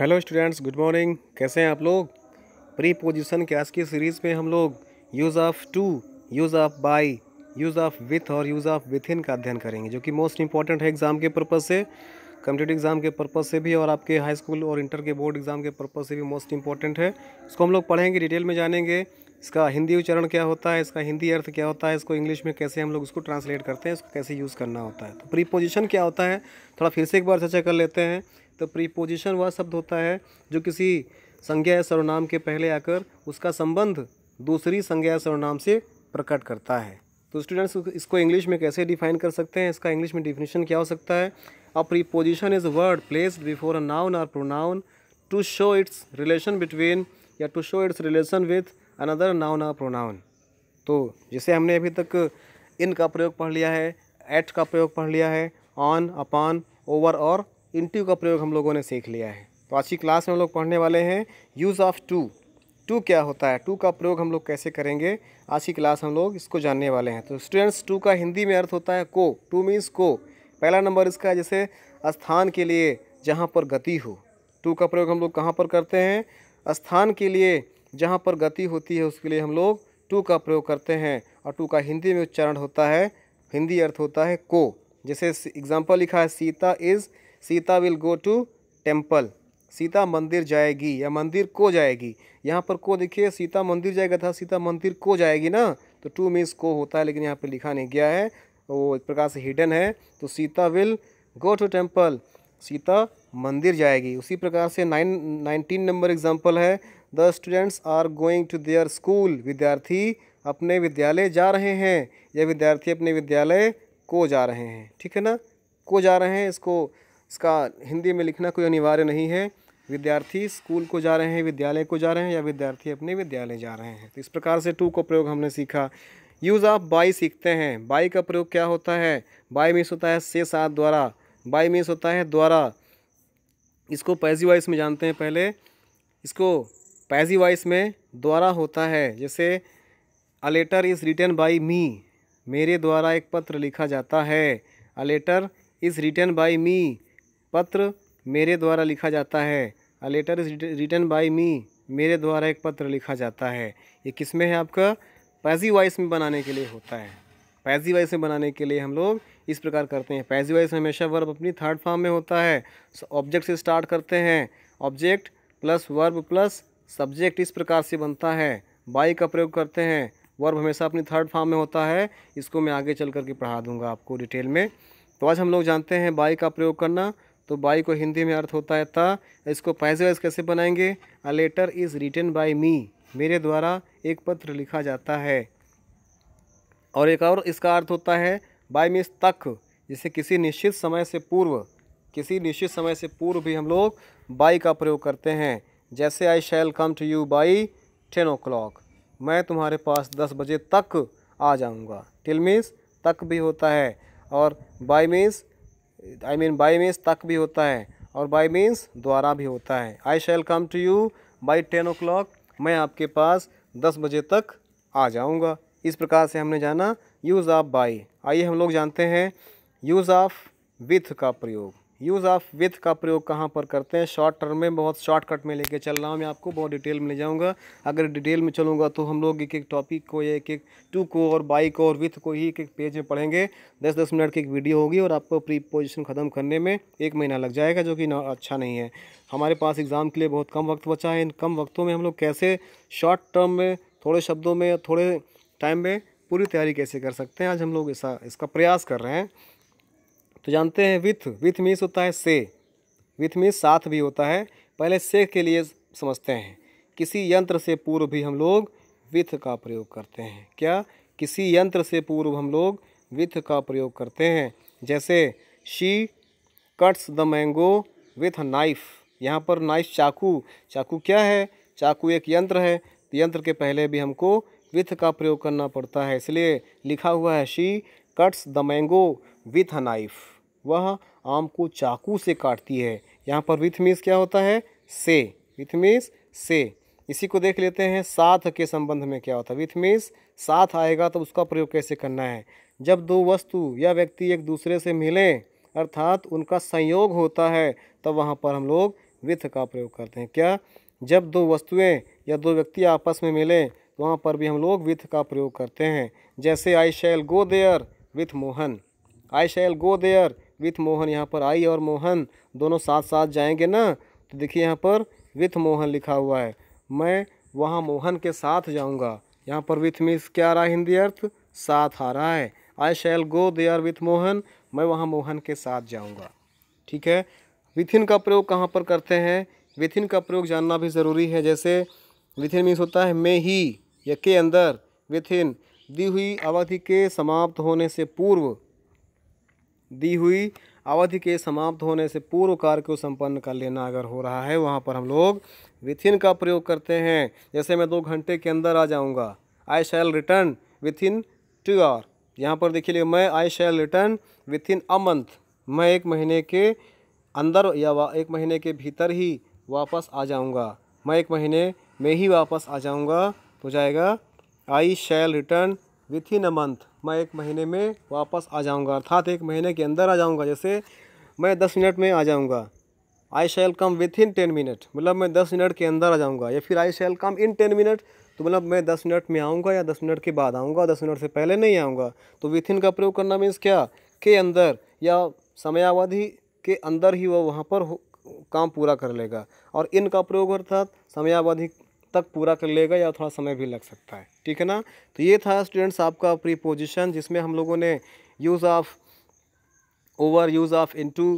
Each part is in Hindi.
हेलो स्टूडेंट्स गुड मॉर्निंग कैसे हैं आप लोग प्री पोजिशन क्लास की सीरीज़ में हम लोग use of to use of by use of with और यूज़ ऑफ विथ इन का अध्ययन करेंगे जो कि मोस्ट इंपॉर्टेंट है एग्ज़ाम के पर्पज़ से कम्पिटेटिव एग्ज़ाम के पर्पज़ से भी और आपके हाई स्कूल और इंटर के बोर्ड एग्ज़ाम के पर्पज़ से भी मोस्ट इंपॉर्टेंट है इसको हम लोग पढ़ेंगे डिटेल में जानेंगे इसका हिंदी उच्चारण क्या होता है इसका हिंदी अर्थ क्या होता है इसको इंग्लिश में कैसे हम लोग इसको ट्रांसलेट करते हैं इसको कैसे यूज़ करना होता है तो प्रीपोजिशन क्या होता है थोड़ा फिर से एक बार चर्चा कर लेते हैं तो प्रीपोजिशन वह शब्द होता है जो किसी संज्ञा या सर्वनाम के पहले आकर उसका संबंध दूसरी संज्ञा या सर्वनाम से प्रकट करता है तो स्टूडेंट्स इसको इंग्लिश में कैसे डिफाइन कर सकते हैं इसका इंग्लिश में डिफिनेशन क्या हो सकता है A preposition is a word placed before a noun or pronoun to show its relation between या to show its relation with another noun or pronoun. तो जिसे हमने अभी तक इन का प्रयोग पढ़ लिया है एट का प्रयोग पढ़ लिया है ऑन अपॉन ओवर और इंटू का प्रयोग हम लोगों ने सीख लिया है तो आज की क्लास में हम लोग पढ़ने वाले हैं यूज़ ऑफ टू टू क्या होता है टू का प्रयोग हम लोग कैसे करेंगे आज की क्लास हम लोग इसको जानने वाले हैं तो स्टूडेंट्स टू का हिंदी में अर्थ होता है को टू मीन्स को पहला नंबर इसका जैसे स्थान के लिए जहाँ पर गति हो टू का प्रयोग हम लोग कहाँ पर करते हैं स्थान के लिए जहाँ पर गति होती है उसके लिए हम लोग टू का प्रयोग करते हैं और टू का हिंदी में उच्चारण होता है हिंदी अर्थ होता है को जैसे एग्जाम्पल लिखा है Sita is Sita will go to temple Sita मंदिर जाएगी या मंदिर को जाएगी यहाँ पर को देखिए सीता मंदिर जाएगा था सीता मंदिर को जाएगी ना तो टू मीन्स को होता है लेकिन यहाँ पर लिखा नहीं गया है तो वो एक प्रकार से हिडन है तो Sita will go to temple Sita मंदिर जाएगी उसी प्रकार से नाइन नाइनटीन नंबर एग्जाम्पल है the students are going to their school विद्यार्थी अपने विद्यालय जा रहे हैं या विद्यार्थी अपने विद्यालय को जा रहे हैं ठीक है ना को जा रहे हैं इसको इसका हिंदी में लिखना कोई अनिवार्य नहीं है विद्यार्थी स्कूल को जा रहे हैं विद्यालय को जा रहे हैं या विद्यार्थी अपने विद्यालय जा रहे हैं तो इस प्रकार से टू को प्रयोग हमने सीखा यूज़ ऑफ बाई सीखते हैं बाई का प्रयोग क्या होता है बाई मीस होता है से सात द्वारा बाई मीस होता है द्वारा इसको पैजी वाइस में जानते हैं पहले इसको पैजी वाइस में द्वारा होता है जैसे a letter is written by me मेरे द्वारा एक पत्र लिखा जाता है a letter is written by me पत्र मेरे द्वारा लिखा जाता है a letter is written by me मेरे द्वारा एक पत्र लिखा जाता है ये किस में है आपका पैजी वाइस में बनाने के लिए होता है पैजी वाइस में बनाने के लिए हम लोग इस प्रकार करते हैं पैजी वाइस हमेशा वर्ब अपनी थर्ड फॉर्म में होता है ऑब्जेक्ट से स्टार्ट करते हैं object plus verb plus subject इस प्रकार से बनता है बाई का प्रयोग करते हैं वर्ब हमेशा अपनी थर्ड फॉर्म में होता है इसको मैं आगे चल करके पढ़ा दूंगा आपको डिटेल में तो आज हम लोग जानते हैं बाई का प्रयोग करना तो बाई को हिंदी में अर्थ होता है ता इसको पैसे वाइज कैसे बनाएंगे a letter is written by me मेरे द्वारा एक पत्र लिखा जाता है और एक और इसका अर्थ होता है बाय मिस तक जिसे किसी निश्चित समय से पूर्व किसी निश्चित समय से पूर्व भी हम लोग बाई का प्रयोग करते हैं जैसे I shall come to you by ten o'clock मैं तुम्हारे पास दस बजे तक आ जाऊंगा टिल मीन्स तक भी होता है और by means I mean by means तक भी होता है और बाई मीन्स द्वारा भी होता है I shall come to you by ten o'clock मैं आपके पास दस बजे तक आ जाऊँगा इस प्रकार से हमने जाना यूज़ ऑफ बाई आइए हम लोग जानते हैं यूज़ ऑफ विथ का प्रयोग यूज़ ऑफ विथ का प्रयोग कहाँ पर करते हैं शॉर्ट टर्म में बहुत शॉर्टकट में लेके चल रहा हूँ मैं आपको बहुत डिटेल में ले जाऊँगा अगर डिटेल में चलूँगा तो हम लोग एक एक टॉपिक को या एक एक टू को और बाई को और विथ को ही एक एक पेज में पढ़ेंगे दस दस मिनट की एक वीडियो होगी और आपको प्री पोजिशन ख़त्म करने में एक महीना लग जाएगा जो कि अच्छा नहीं है हमारे पास एग्ज़ाम के लिए बहुत कम वक्त बचा है इन कम वक्तों में हम लोग कैसे शॉर्ट टर्म में थोड़े शब्दों में थोड़े टाइम में पूरी तैयारी कैसे कर सकते हैं आज हम लोग ऐसा इसका प्रयास कर रहे हैं तो जानते हैं विथ विथ मीन्स होता है से विथ मीन्स साथ भी होता है पहले से के लिए समझते हैं किसी यंत्र से पूर्व भी हम लोग विथ का प्रयोग करते हैं क्या किसी यंत्र से पूर्व हम लोग विथ का प्रयोग करते हैं जैसे she cuts the mango with knife यहाँ पर नाइफ चाकू चाकू क्या है चाकू एक यंत्र है तो यंत्र के पहले भी हमको विथ का प्रयोग करना पड़ता है इसलिए लिखा हुआ है she cuts the mango with a knife वह आम को चाकू से काटती है यहाँ पर विथ मीन्स क्या होता है से विथ मीन्स से इसी को देख लेते हैं साथ के संबंध में क्या होता है विथ मीन्स साथ आएगा तो उसका प्रयोग कैसे करना है जब दो वस्तु या व्यक्ति एक दूसरे से मिलें अर्थात उनका संयोग होता है तब वहाँ पर हम लोग विथ का प्रयोग करते हैं क्या जब दो वस्तुएं या दो व्यक्ति आपस में मिलें तो वहाँ पर भी हम लोग विथ का प्रयोग करते हैं जैसे I shall go there with Mohan I shall go there with Mohan यहाँ पर आई और मोहन दोनों साथ साथ जाएंगे ना तो देखिए यहाँ पर विथ मोहन लिखा हुआ है मैं वहाँ मोहन के साथ जाऊँगा यहाँ पर विथ मीन्स क्या आ रहा है हिंदी अर्थ साथ आ रहा है I shall go there with Mohan मैं वहाँ मोहन के साथ जाऊँगा ठीक है विथिन का प्रयोग कहाँ पर करते हैं विथिन का प्रयोग जानना भी ज़रूरी है जैसे विथिन मीन्स होता है मे ही या के अंदर विथिन दी हुई अवधि के समाप्त होने से पूर्व दी हुई अवधि के समाप्त होने से पूर्व कार्य को संपन्न कर लेना अगर हो रहा है वहाँ पर हम लोग विथिन का प्रयोग करते हैं जैसे मैं दो घंटे के अंदर आ जाऊँगा I shall return within two hour यहाँ पर देखिए मैं I shall return within a month मैं एक महीने के अंदर या एक महीने के भीतर ही वापस आ जाऊँगा मैं एक महीने में ही वापस आ जाऊँगा तो जाएगा I shall return within a month मैं एक महीने में वापस आ जाऊँगा अर्थात एक महीने के अंदर आ जाऊँगा जैसे मैं दस मिनट में आ जाऊँगा I shall come within ten minute मतलब मैं दस मिनट के अंदर आ जाऊँगा या फिर आई शैल कम इन टेन मिनट तो मतलब मैं दस मिनट में आऊँगा या दस मिनट के बाद आऊँगा दस मिनट से पहले नहीं आऊँगा तो विथ इन का प्रयोग करना मीन्स क्या के अंदर या समयावधि के अंदर ही वह वहाँ पर काम पूरा कर लेगा और इन का प्रयोग अर्थात समयावधि तक पूरा कर लेगा या थोड़ा समय भी लग सकता है ठीक है ना तो ये था स्टूडेंट्स आपका प्रीपोजिशन जिसमें हम लोगों ने use of over use of into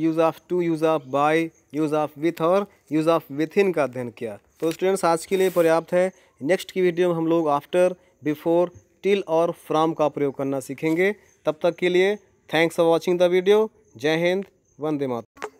use of to use of by use of with और यूज़ ऑफ विथ इन का अध्ययन किया तो स्टूडेंट्स आज के लिए पर्याप्त है नेक्स्ट की वीडियो में हम लोग आफ्टर बिफोर टिल और फ्राम का प्रयोग करना सीखेंगे तब तक के लिए thanks for watching the video जय हिंद वंदे मातरम